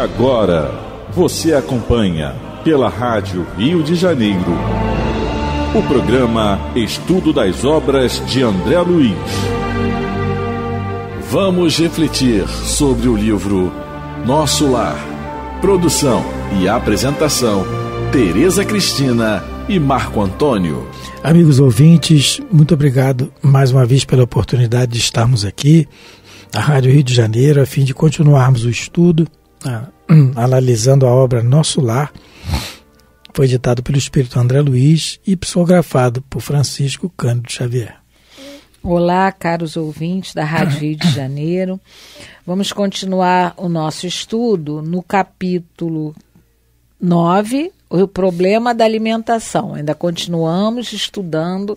agora você acompanha, pela Rádio Rio de Janeiro, o programa Estudo das Obras de André Luiz. Vamos refletir sobre o livro Nosso Lar. Produção e apresentação: Tereza Cristina e Marco Antônio. Amigos ouvintes, muito obrigado mais uma vez pela oportunidade de estarmos aqui na Rádio Rio de Janeiro a fim de continuarmos o estudo analisando a obra Nosso Lar, foi ditado pelo espírito André Luiz e psicografado por Francisco Cândido Xavier. Olá, caros ouvintes da Rádio Rio de Janeiro. Vamos continuar o nosso estudo no capítulo 9 o problema da alimentação. Ainda continuamos estudando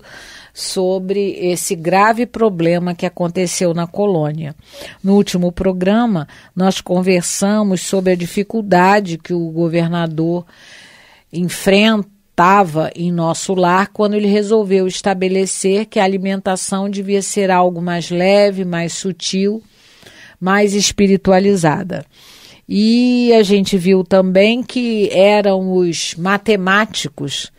sobre esse grave problema que aconteceu na colônia. No último programa, nós conversamos sobre a dificuldade que o governador enfrentava em nosso lar quando ele resolveu estabelecer que a alimentação devia ser algo mais leve, mais sutil, mais espiritualizada. E a gente viu também que eram os matemáticos,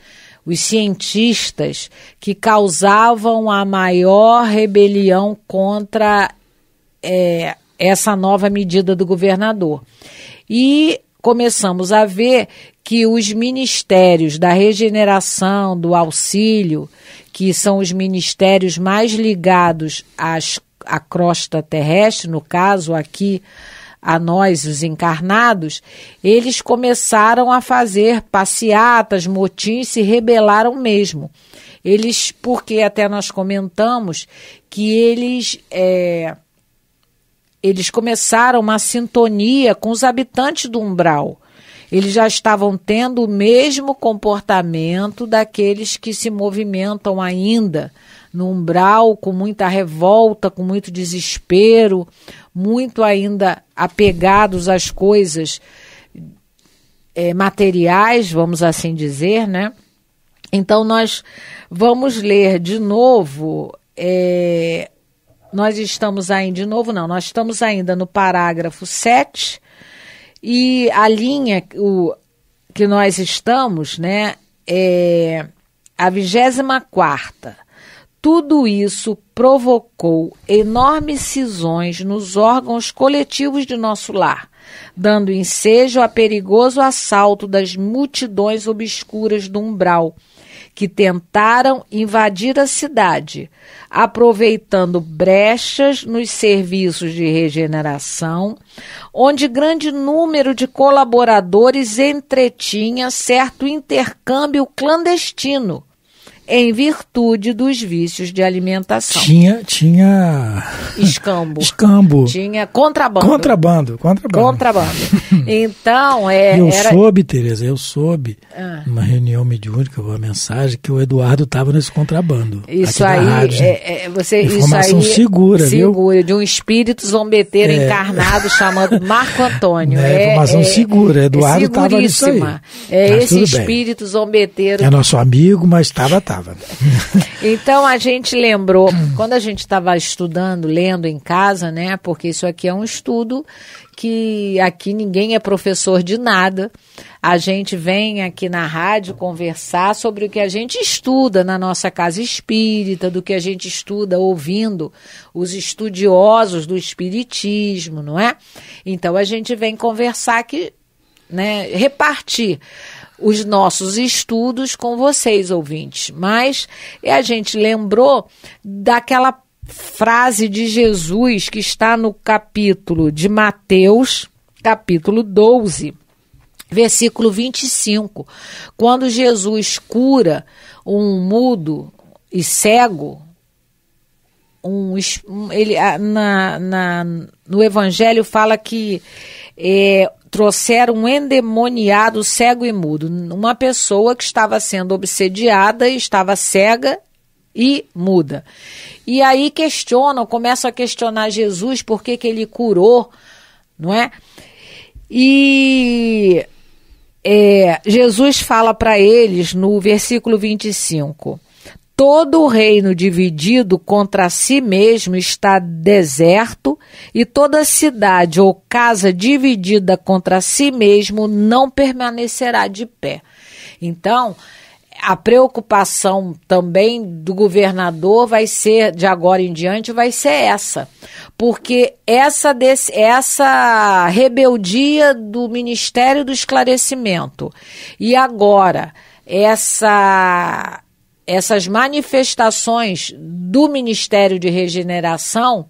os cientistas, que causavam a maior rebelião contra é, essa nova medida do governador. E começamos a ver que os ministérios da regeneração, do auxílio, que são os ministérios mais ligados às, à crosta terrestre, no caso aqui a nós, os encarnados, eles começaram a fazer passeatas, motins, se rebelaram mesmo. Eles, porque até nós comentamos que eles. É, eles começaram uma sintonia com os habitantes do umbral. Eles já estavam tendo o mesmo comportamento daqueles que se movimentam ainda no umbral, com muita revolta, com muito desespero, muito ainda apegados às coisas é, materiais, vamos assim dizer, né? Então nós vamos ler de novo. É, nós estamos ainda, de novo não, nós estamos ainda no parágrafo 7 e a linha o, que nós estamos, né, é a 24 tudo isso provocou enormes cisões nos órgãos coletivos de nosso lar, dando ensejo a perigoso assalto das multidões obscuras do umbral, que tentaram invadir a cidade, aproveitando brechas nos serviços de regeneração, onde grande número de colaboradores entretinha certo intercâmbio clandestino em virtude dos vícios de alimentação. Tinha, tinha escambo. Escambo. Tinha contrabando. Contrabando, contrabando. Contrabando. Então, é Eu era... soube, Tereza, eu soube ah. numa reunião mediúnica, uma mensagem que o Eduardo estava nesse contrabando. Isso aí, rádio, é, é, você informação isso aí segura, segura viu? de um espírito zombeteiro é. encarnado chamado Marco Antônio. Né, é, informação é, segura, é Eduardo estava nisso aí. É mas esse espírito bem. zombeteiro. É nosso amigo, mas estava tá estava. Então a gente lembrou, quando a gente estava estudando, lendo em casa, né? Porque isso aqui é um estudo que aqui ninguém é professor de nada. A gente vem aqui na rádio conversar sobre o que a gente estuda na nossa casa espírita, do que a gente estuda ouvindo os estudiosos do espiritismo, não é? Então a gente vem conversar aqui, né, repartir os nossos estudos com vocês, ouvintes. Mas é, a gente lembrou daquela frase de Jesus que está no capítulo de Mateus, capítulo 12, versículo 25, quando Jesus cura um mudo e cego. Um, ele, na, na, no Evangelho fala que é, trouxeram um endemoniado cego e mudo, uma pessoa que estava sendo obsediada, estava cega e muda. E aí questionam, começam a questionar Jesus por que, que ele curou, não é? E é, Jesus fala para eles no versículo 25: Todo o reino dividido contra si mesmo está deserto, e toda cidade ou casa dividida contra si mesmo não permanecerá de pé. Então, a preocupação também do governador vai ser, de agora em diante, vai ser essa. Porque essa, essa rebeldia do Ministério do Esclarecimento e agora essa essas manifestações do Ministério de Regeneração,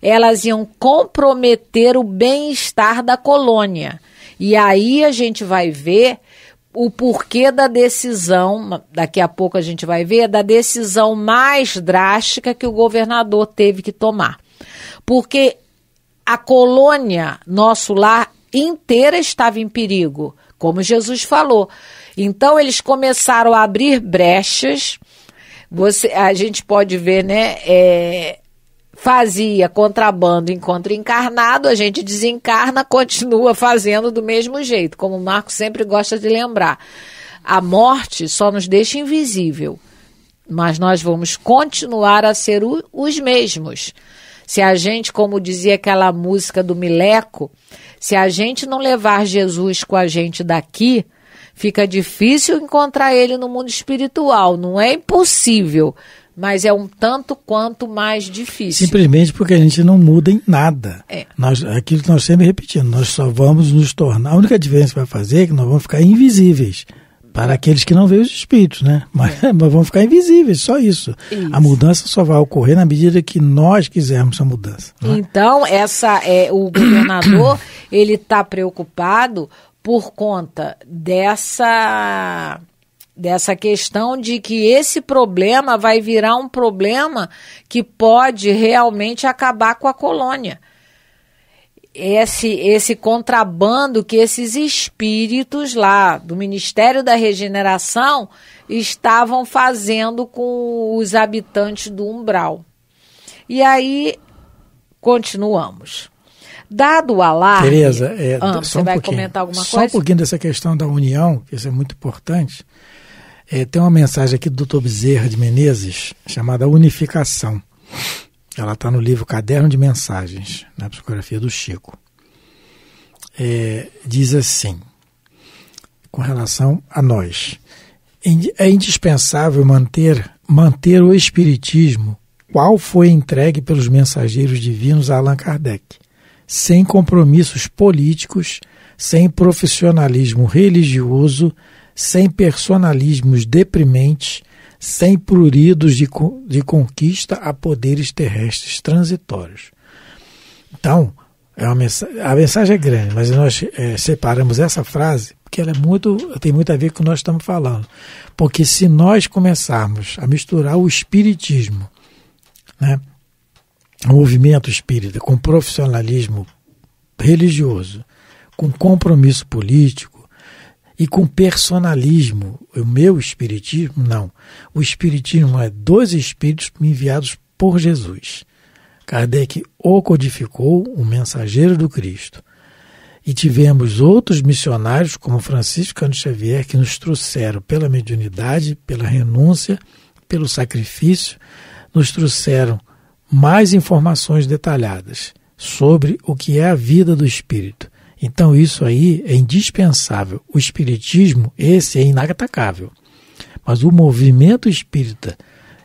elas iam comprometer o bem-estar da colônia. E aí a gente vai ver o porquê da decisão, daqui a pouco a gente vai ver, da decisão mais drástica que o governador teve que tomar. Porque a colônia, nosso lar inteira estava em perigo, como Jesus falou. Então eles começaram a abrir brechas. Você, a gente pode ver, né? É, fazia contrabando enquanto encarnado, a gente desencarna, continua fazendo do mesmo jeito, como o Marco sempre gosta de lembrar. A morte só nos deixa invisível, mas nós vamos continuar a ser o, os mesmos. Se a gente, como dizia aquela música do Mileco, se a gente não levar Jesus com a gente daqui, Fica difícil encontrar ele no mundo espiritual, não é impossível, mas é um tanto quanto mais difícil. Simplesmente porque a gente não muda em nada. É. Nós, aquilo que nós sempre repetimos, nós só vamos nos tornar. A única diferença que vai fazer é que nós vamos ficar invisíveis. Para aqueles que não veem os espíritos, né? Mas, é. mas vão ficar invisíveis, só isso. isso. A mudança só vai ocorrer na medida que nós quisermos a mudança. Né? Então, essa é o governador, ele está preocupado por conta dessa dessa questão de que esse problema vai virar um problema que pode realmente acabar com a colônia. Esse, esse contrabando que esses espíritos lá do Ministério da Regeneração estavam fazendo com os habitantes do Umbral. E aí, continuamos dado o alarme. Tereza, é, ah, só você um vai pouquinho, comentar alguma só coisa? Só um pouquinho dessa questão da união, que isso é muito importante. É, tem uma mensagem aqui do Dr. Bezerra de Menezes, chamada Unificação. Ela está no livro Caderno de Mensagens, na psicografia do Chico. É, diz assim, com relação a nós: é indispensável manter, manter o Espiritismo, qual foi entregue pelos mensageiros divinos a Allan Kardec sem compromissos políticos, sem profissionalismo religioso, sem personalismos deprimentes, sem pruridos de, de conquista a poderes terrestres transitórios. Então, é uma mensagem, a mensagem é grande, mas nós é, separamos essa frase porque ela é muito, tem muito a ver com o que nós estamos falando. Porque se nós começarmos a misturar o espiritismo, né, o movimento espírita com profissionalismo religioso, com compromisso político e com personalismo. O meu espiritismo, não. O espiritismo é dois espíritos enviados por Jesus. Kardec o codificou, o mensageiro do Cristo. E tivemos outros missionários, como Francisco Xavier, que nos trouxeram pela mediunidade, pela renúncia, pelo sacrifício, nos trouxeram mais informações detalhadas sobre o que é a vida do espírito. Então, isso aí é indispensável. O espiritismo, esse é inatacável. Mas o movimento espírita,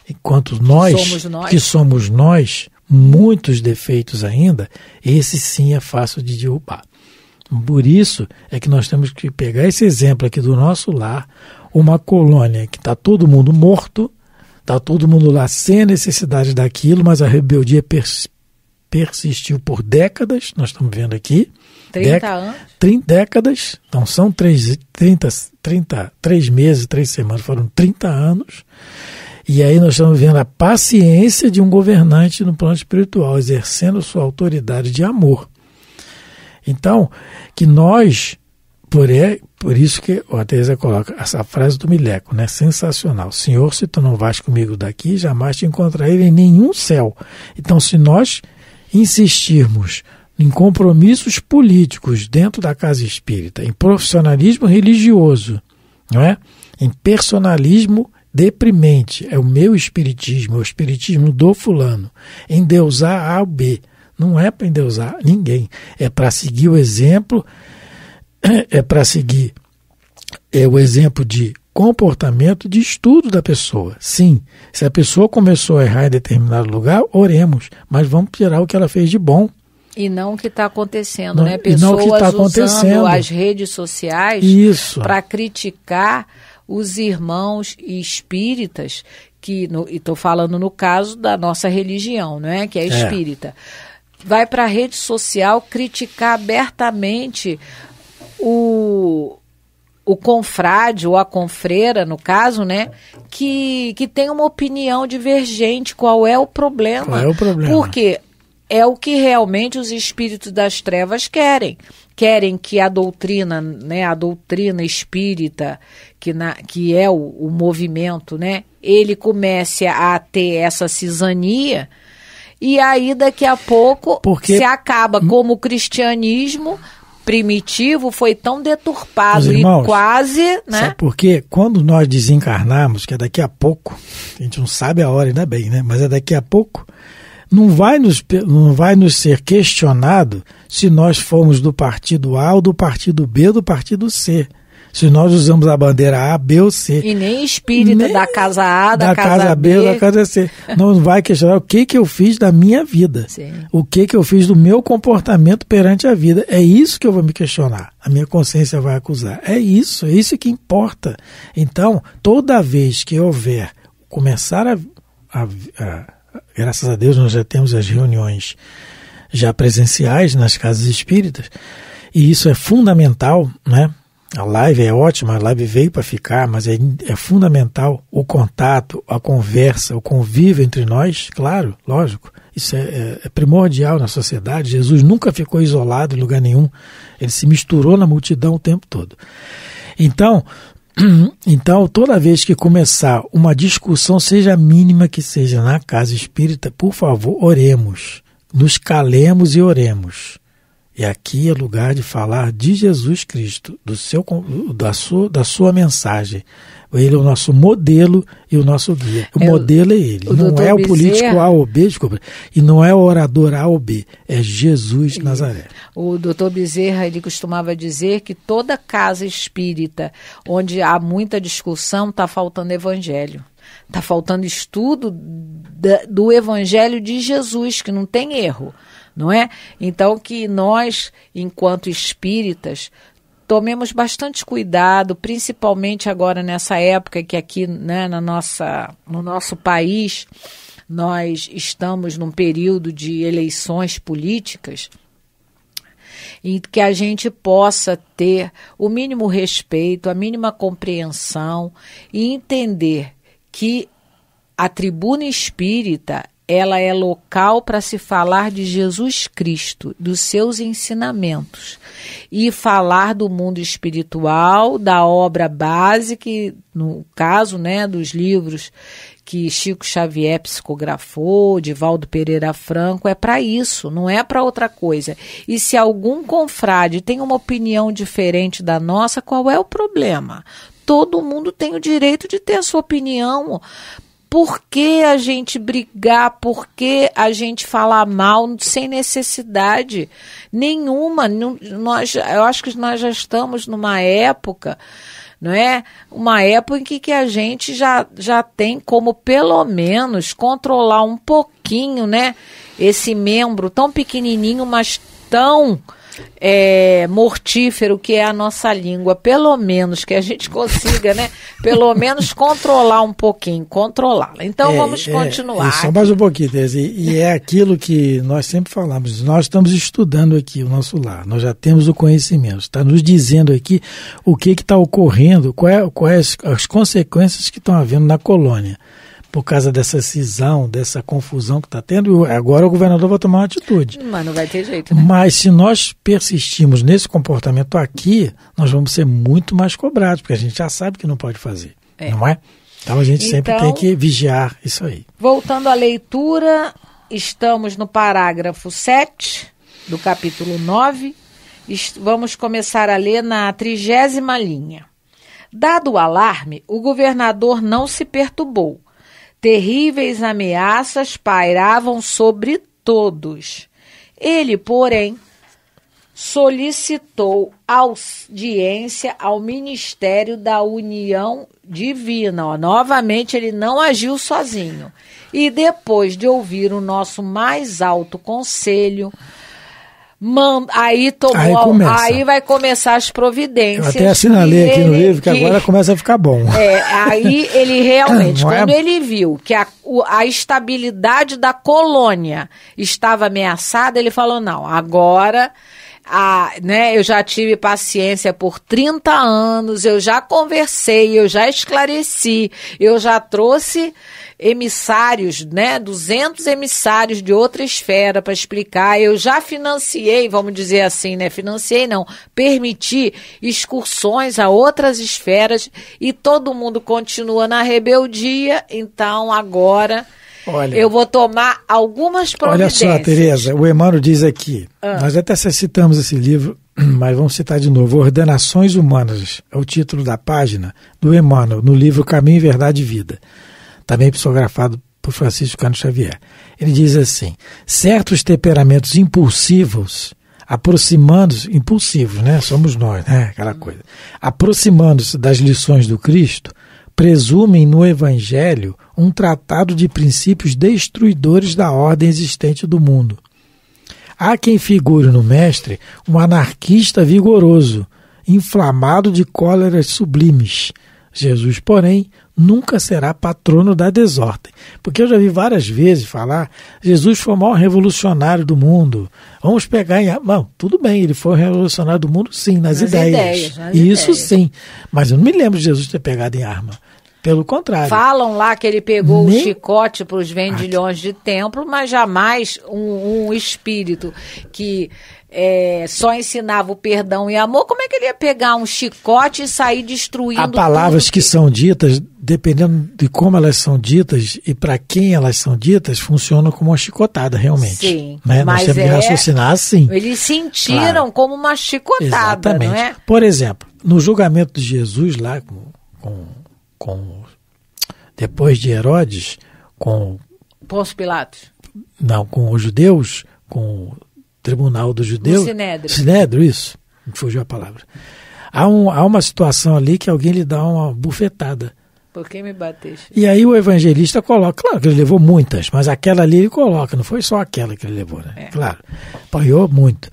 enquanto nós, somos nós, que somos nós, muitos defeitos ainda, esse sim é fácil de derrubar. Por isso é que nós temos que pegar esse exemplo aqui do nosso lar, uma colônia que está todo mundo morto, Está todo mundo lá sem a necessidade daquilo, mas a rebeldia pers persistiu por décadas, nós estamos vendo aqui. 30 Dec anos? 30 décadas, então são 3, 30, 30, 3 meses, 3 semanas, foram 30 anos. E aí nós estamos vendo a paciência de um governante no plano espiritual, exercendo sua autoridade de amor. Então, que nós, por, é, por isso que o Teresa coloca essa frase do Mileco, né? Sensacional. Senhor, se tu não vais comigo daqui, jamais te encontrarei em nenhum céu. Então, se nós insistirmos em compromissos políticos dentro da casa espírita, em profissionalismo religioso, não é? Em personalismo deprimente, é o meu espiritismo, é o espiritismo do fulano, em deusar A ou B. Não é para endeusar ninguém, é para seguir o exemplo é para seguir é o exemplo de comportamento de estudo da pessoa. Sim, se a pessoa começou a errar em determinado lugar, oremos, mas vamos tirar o que ela fez de bom. E não o que está acontecendo, não, né? Pessoas e não tá acontecendo. usando as redes sociais para criticar os irmãos espíritas, que estou falando no caso da nossa religião, é? que é, é. espírita. É. Vai para a rede social criticar abertamente o, o confrade ou a confreira, no caso, né, que, que tem uma opinião divergente. Qual é o problema? Qual é o problema? Porque é o que realmente os espíritos das trevas querem. Querem que a doutrina, né, a doutrina espírita, que, na, que é o, o movimento, né, ele comece a ter essa cisania e aí daqui a pouco Porque... se acaba hum. como o cristianismo primitivo foi tão deturpado irmãos, e quase. Né? Sabe por quê? Quando nós desencarnarmos, que é daqui a pouco, a gente não sabe a hora, ainda bem, né? Mas é daqui a pouco. Não vai, nos, não vai nos ser questionado se nós fomos do partido A ou do partido B ou do partido C. Se nós usamos a bandeira A, B ou C. E nem espírita nem da casa A, da, da casa, casa B, B, da casa C. Não vai questionar o que, que eu fiz da minha vida. Sim. O que, que eu fiz do meu comportamento perante a vida. É isso que eu vou me questionar. A minha consciência vai acusar. É isso, é isso que importa. Então, toda vez que houver começar a, a, a graças a Deus nós já temos as reuniões já presenciais nas casas espíritas e isso é fundamental, né? A live é ótima, a live veio para ficar, mas é, é, fundamental o contato, a conversa, o convívio entre nós, claro, lógico. Isso é, é, é primordial na sociedade. Jesus nunca ficou isolado em lugar nenhum. Ele se misturou na multidão o tempo todo. Então, então, toda vez que começar uma discussão, seja a mínima que seja na casa espírita, por favor, oremos. Nos calemos e oremos. E aqui é lugar de falar de Jesus Cristo, do seu, da, sua, da sua mensagem. Ele é o nosso modelo e o nosso guia. O é, modelo é ele. não é o político Bezerra, A ou B, desculpa, e não é o orador A ou B, é Jesus Nazaré. O doutor Bezerra, ele costumava dizer que toda casa espírita, onde há muita discussão, está faltando evangelho. Está faltando estudo da, do evangelho de Jesus, que não tem erro não é? Então que nós, enquanto espíritas, tomemos bastante cuidado, principalmente agora nessa época que aqui né, na nossa, no nosso país nós estamos num período de eleições políticas e que a gente possa ter o mínimo respeito, a mínima compreensão e entender que a tribuna espírita ela é local para se falar de Jesus Cristo, dos seus ensinamentos e falar do mundo espiritual, da obra básica, no caso, né, dos livros que Chico Xavier psicografou, Divaldo Pereira Franco, é para isso, não é para outra coisa. E se algum confrade tem uma opinião diferente da nossa, qual é o problema? Todo mundo tem o direito de ter a sua opinião por que a gente brigar, por que a gente falar mal sem necessidade nenhuma? nós, eu acho que nós já estamos numa época, não é? Uma época em que, que a gente já, já tem como pelo menos controlar um pouquinho, né? Esse membro tão pequenininho, mas tão é, mortífero que é a nossa língua. Pelo menos que a gente consiga, né? Pelo menos controlar um pouquinho, controlá-la. Então é, vamos é, continuar. É, só mais um pouquinho, Tese. E, é aquilo que nós sempre falamos. Nós estamos estudando aqui o nosso lar. Nós já temos o conhecimento. Está nos dizendo aqui o que está ocorrendo, quais, é, quais é as consequências que estão havendo na colônia por causa dessa cisão, dessa confusão que está tendo, agora o governador vai tomar uma atitude. Mas não vai ter jeito, né? Mas se nós persistirmos nesse comportamento aqui, nós vamos ser muito mais cobrados, porque a gente já sabe que não pode fazer, é. não é? Então a gente então, sempre tem então que vigiar isso aí. Voltando à leitura, estamos no parágrafo 7 do capítulo 9. Vamos começar a ler na trigésima linha. Dado o alarme, o governador não se perturbou Terríveis ameaças pairavam sobre todos. Ele, porém, solicitou audiência ao Ministério da União Divina. Ó, novamente, ele não agiu sozinho. E depois de ouvir o nosso mais alto conselho, Manda, aí tomou, aí, começa. aí vai começar as providências. Eu até assinalei aqui no livro que, que, agora começa a ficar bom. É, aí ele realmente, é? quando ele viu que a, a estabilidade da colônia estava ameaçada, ele falou: não, agora a, né, eu já tive paciência por 30 anos, eu já conversei, eu já esclareci, eu já trouxe emissários, né, 200 emissários de outra esfera para explicar. Eu já financiei, vamos dizer assim, né, financiei não, permiti excursões a outras esferas e todo mundo continua na rebeldia. Então agora Olha, eu vou tomar algumas providências. Olha só, Tereza, o Emmanuel diz aqui, ah. nós até citamos esse livro, mas vamos citar de novo, Ordenações Humanas, é o título da página do Emmanuel, no livro Caminho, Verdade e Vida, também psicografado por Francisco Cano Xavier. Ele diz assim, certos temperamentos impulsivos aproximando-se, impulsivos, né? Somos nós, né? Aquela uhum. coisa. Aproximando-se das lições do Cristo, presumem no Evangelho um tratado de princípios destruidores da ordem existente do mundo. Há quem figure no mestre um anarquista vigoroso, inflamado de cóleras sublimes. Jesus, porém, nunca será patrono da desordem. Porque eu já vi várias vezes falar: Jesus foi o maior revolucionário do mundo. Vamos pegar em. Não, tudo bem, ele foi o revolucionário do mundo, sim, nas, nas ideias. ideias nas Isso ideias. sim. Mas eu não me lembro de Jesus ter pegado em arma. Pelo contrário. Falam lá que ele pegou Nem... o chicote para os vendilhões de templo, mas jamais um, um espírito que é, só ensinava o perdão e amor. Como é que ele ia pegar um chicote e sair destruindo? Há palavras que... que são ditas, dependendo de como elas são ditas e para quem elas são ditas, funcionam como uma chicotada, realmente. Sim. Né? Mas Nós temos é... que raciocinar assim. Eles sentiram claro. como uma chicotada. É? Exatamente. É? Por exemplo, no julgamento de Jesus lá com, com com depois de Herodes, com Pôncio Pilatos. Não, com os judeus, com o tribunal dos judeus. Sinédrio. Sinédrio, isso. Me fugiu a palavra. Há, um, há uma situação ali que alguém lhe dá uma bufetada. Por que me bateste? E aí o evangelista coloca, claro que ele levou muitas, mas aquela ali ele coloca, não foi só aquela que ele levou, né? É. Claro, apanhou muito.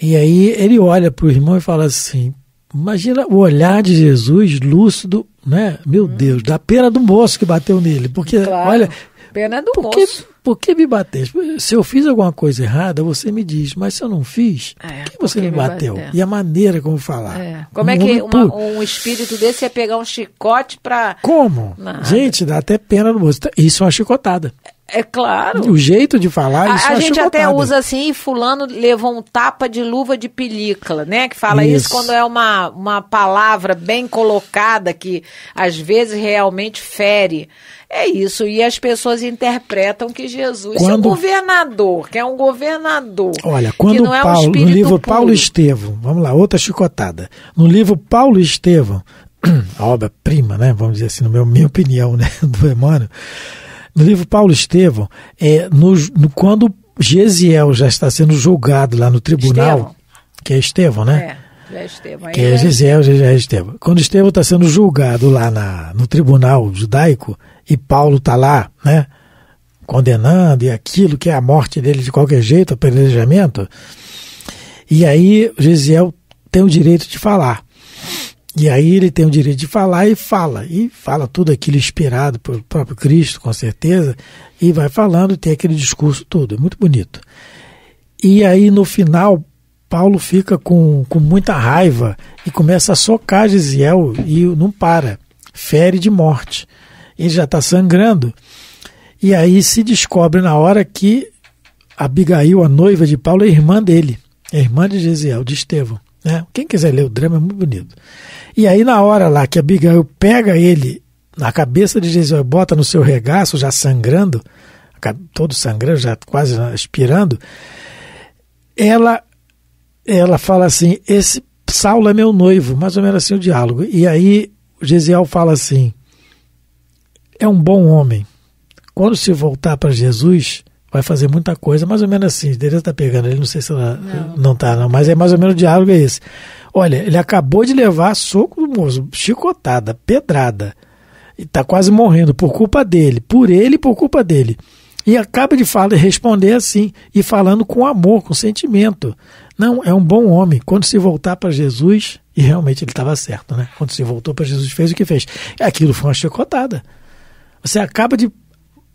E aí ele olha para o irmão e fala assim: Imagina o olhar de Jesus lúcido, né? Meu hum. Deus, da pena do moço que bateu nele. Porque, claro. olha. Pena do moço. Por que me bateu Se eu fiz alguma coisa errada, você me diz, mas se eu não fiz, é, por que você me bateu? E a maneira como falar. É. Como um é que uma, um espírito desse ia pegar um chicote para. Como? Nada. Gente, dá até pena no moço. Isso é uma chicotada. É claro. O jeito de falar, a, isso A, a gente até usa assim, fulano levou um tapa de luva de película, né? Que fala isso, isso quando é uma, uma palavra bem colocada que às vezes realmente fere. É isso, e as pessoas interpretam que Jesus quando... é um governador, que é um governador. Olha, quando Paulo, é um no livro puro. Paulo Estevão, vamos lá, outra chicotada. No livro Paulo Estevão, a obra-prima, né? Vamos dizer assim, na minha opinião, né? Do Emmanuel no livro Paulo Estevão, é, no, no, quando Gesiel já está sendo julgado lá no tribunal, Estevão. que é Estevão, né? É. É Estevão, que é Gesiel, já é Estevão. Quando Estevão está sendo julgado lá na, no tribunal judaico e Paulo está lá, né, condenando e aquilo que é a morte dele de qualquer jeito, o apedrejamento, e aí Gesiel tem o direito de falar. E aí ele tem o direito de falar e fala. E fala tudo aquilo inspirado pelo próprio Cristo, com certeza, e vai falando, tem aquele discurso todo. É muito bonito. E aí no final, Paulo fica com, com muita raiva e começa a socar Gisiel e não para. Fere de morte. Ele já está sangrando. E aí se descobre na hora que Abigail, a noiva de Paulo, é irmã dele, é irmã de Gesiel, de Estevão. Né? Quem quiser ler o drama é muito bonito. E aí, na hora lá que a Abigail pega ele na cabeça de e bota no seu regaço, já sangrando, todo sangrando, já quase expirando, ela, ela fala assim: Esse Saulo é meu noivo, mais ou menos assim o diálogo. E aí, Gesiel fala assim: É um bom homem. Quando se voltar para Jesus, vai fazer muita coisa, mais ou menos assim. Tereza está pegando, ele não sei se ela não. está, tá, não, mas é mais ou menos o diálogo é esse. Olha, ele acabou de levar soco do moço, chicotada, pedrada. E tá quase morrendo por culpa dele, por ele e por culpa dele. E acaba de falar, responder assim, e falando com amor, com sentimento. Não, é um bom homem. Quando se voltar para Jesus, e realmente ele estava certo, né? Quando se voltou para Jesus, fez o que fez. Aquilo foi uma chicotada. Você acaba de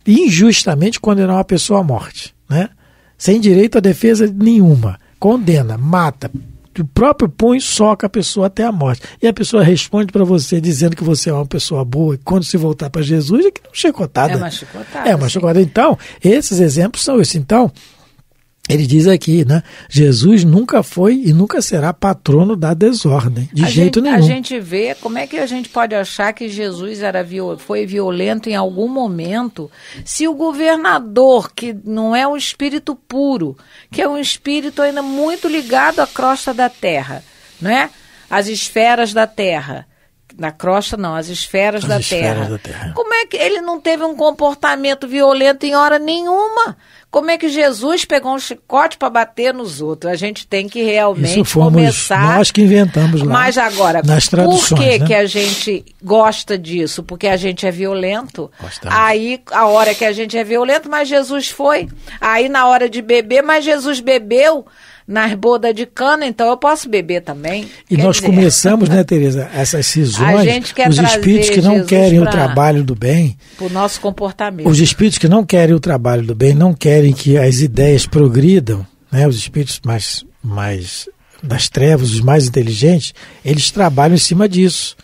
injustamente condenar uma pessoa à morte, né? sem direito a defesa nenhuma. Condena, mata, do próprio punho soca a pessoa até a morte. E a pessoa responde para você dizendo que você é uma pessoa boa e quando se voltar para Jesus é que é uma chicotada. É uma chicotada. É uma chicotada. Então, esses exemplos são esses. Então, ele diz aqui, né? Jesus nunca foi e nunca será patrono da desordem, de a jeito gente, nenhum. A gente vê como é que a gente pode achar que Jesus era foi violento em algum momento, se o governador, que não é um espírito puro, que é um espírito ainda muito ligado à crosta da terra, é? As esferas da terra da crosta não, as esferas, as da, esferas terra. da Terra. Como é que ele não teve um comportamento violento em hora nenhuma? Como é que Jesus pegou um chicote para bater nos outros? A gente tem que realmente Isso fomos começar. Nós que inventamos lá. Mas agora, nas traduções, por que, né? que a gente gosta disso? Porque a gente é violento. Gostamos. Aí, a hora que a gente é violento, mas Jesus foi. Aí, na hora de beber, mas Jesus bebeu nas bodas de cana, então eu posso beber também. E quer nós dizer... começamos, né, Tereza, essas cisões, os espíritos que não Jesus querem pra... o trabalho do bem. O nosso comportamento. Os espíritos que não querem o trabalho do bem, não querem que as ideias progridam, né, os espíritos mais, mais das trevas, os mais inteligentes, eles trabalham em cima disso.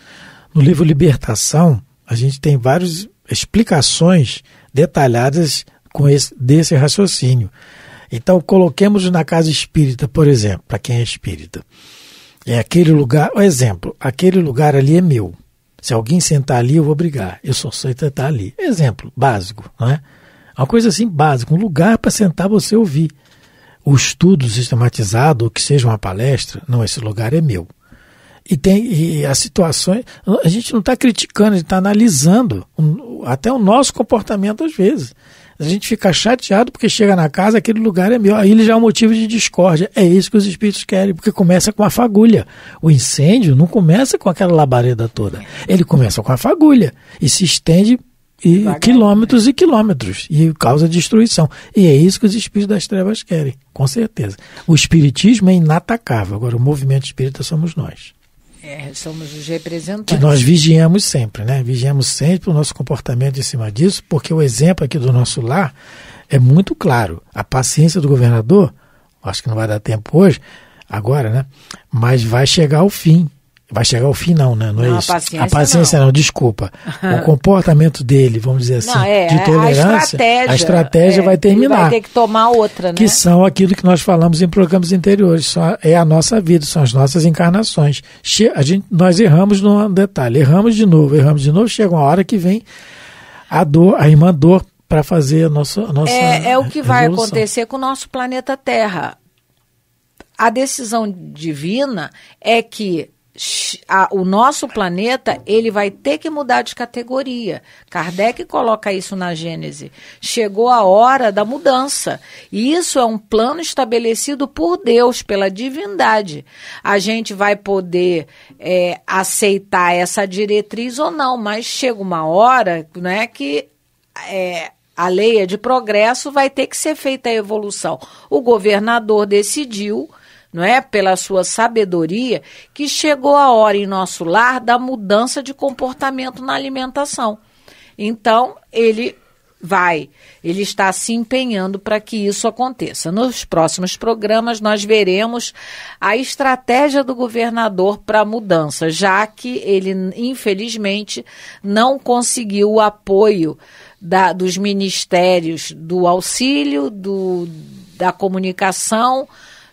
No livro Libertação, a gente tem várias explicações detalhadas com esse, desse raciocínio. Então, coloquemos na casa espírita, por exemplo, para quem é espírita. É aquele lugar, O exemplo, aquele lugar ali é meu. Se alguém sentar ali, eu vou brigar. Eu só sei sentar ali. Exemplo básico, não é? Uma coisa assim básica, um lugar para sentar você ouvir. O estudo sistematizado, ou que seja uma palestra, não, esse lugar é meu. E tem e as situações. A gente não está criticando, a gente está analisando um, até o nosso comportamento às vezes. A gente fica chateado porque chega na casa, aquele lugar é meu. Aí ele já é um motivo de discórdia. É isso que os espíritos querem, porque começa com a fagulha. O incêndio não começa com aquela labareda toda. Ele começa com a fagulha e se estende e Vagar, quilômetros né? e quilômetros e causa destruição. E é isso que os espíritos das trevas querem, com certeza. O espiritismo é inatacável, agora o movimento espírita somos nós. É, somos os representantes. Que nós vigiamos sempre, né? Vigiamos sempre o nosso comportamento em cima disso, porque o exemplo aqui do nosso lar é muito claro. A paciência do governador, acho que não vai dar tempo hoje, agora, né? Mas vai chegar ao fim vai chegar ao fim, não, né? Não, é não é isso. A paciência, a paciência não. não. desculpa. o comportamento dele, vamos dizer assim, não, é, de tolerância, a estratégia, a estratégia é, vai terminar. Vai ter que tomar outra, né? Que são aquilo que nós falamos em programas anteriores. Só é a nossa vida, são as nossas encarnações. Che a gente, nós erramos num detalhe, erramos de novo, erramos de novo, chega uma hora que vem a dor, a irmã dor para fazer a nossa, a nossa é, é o que vai acontecer com o nosso planeta Terra. A decisão divina é que a, o nosso planeta ele vai ter que mudar de categoria. Kardec coloca isso na Gênese. Chegou a hora da mudança. E isso é um plano estabelecido por Deus, pela divindade. A gente vai poder é, aceitar essa diretriz ou não, mas chega uma hora né, que. É, a lei é de progresso, vai ter que ser feita a evolução. O governador decidiu não é? Pela sua sabedoria, que chegou a hora em nosso lar da mudança de comportamento na alimentação. Então, ele vai, ele está se empenhando para que isso aconteça. Nos próximos programas, nós veremos a estratégia do governador para a mudança, já que ele, infelizmente, não conseguiu o apoio da, dos ministérios do auxílio, do, da comunicação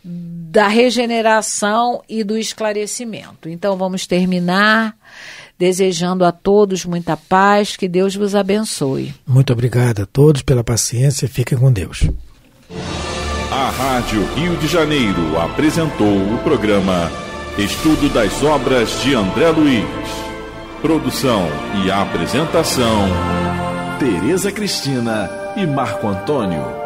da regeneração e do esclarecimento. Então vamos terminar desejando a todos muita paz, que Deus vos abençoe. Muito obrigado a todos pela paciência, fiquem com Deus. A Rádio Rio de Janeiro apresentou o programa Estudo das Obras de André Luiz. Produção e apresentação: Tereza Cristina e Marco Antônio.